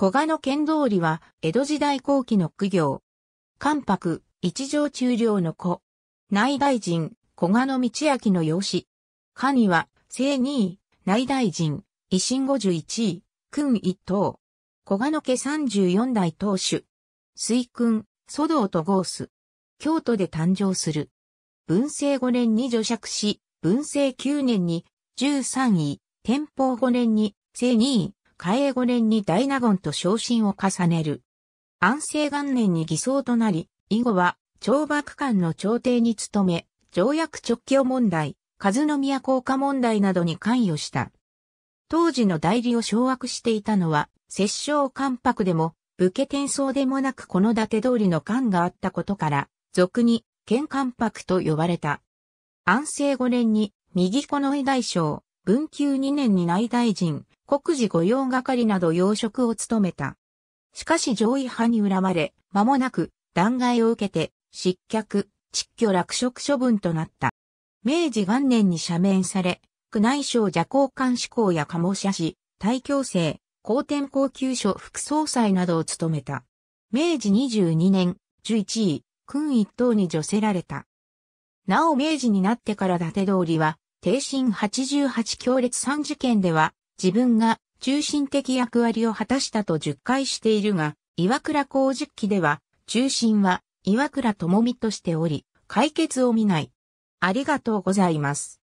小賀の剣通りは、江戸時代後期の苦行。関白、一条中領の子。内大臣、小賀の道明の養子。神は、正二位、内大臣、維新五十一位、君一等。小賀の家三十四代当主。水君、祖道とゴース。京都で誕生する。文政5年に除爵し、文政9年に13位、天保5年に正2位、嘉永5年に大納言と昇進を重ねる。安政元年に偽装となり、以後は、懲罰官の朝廷に努め、条約直教問題、数宮効果問題などに関与した。当時の代理を掌握していたのは、摂政関白でも、武家転送でもなくこの伊達通りの官があったことから、俗に、県関白と呼ばれた。安政5年に、右近衛大将、文久2年に内大臣、国事御用係など要職を務めた。しかし上位派に恨まれ、間もなく弾劾を受けて失脚、窒去落職処分となった。明治元年に赦免され、宮内省邪交官志向や鴨社氏、大教制、高天高級所副総裁などを務めた。明治22年、11位、君一等に除せられた。なお明治になってから伊達通りは、定身88強烈3事件では、自分が中心的役割を果たしたと10回しているが、岩倉工実記では、中心は岩倉智美としており、解決を見ない。ありがとうございます。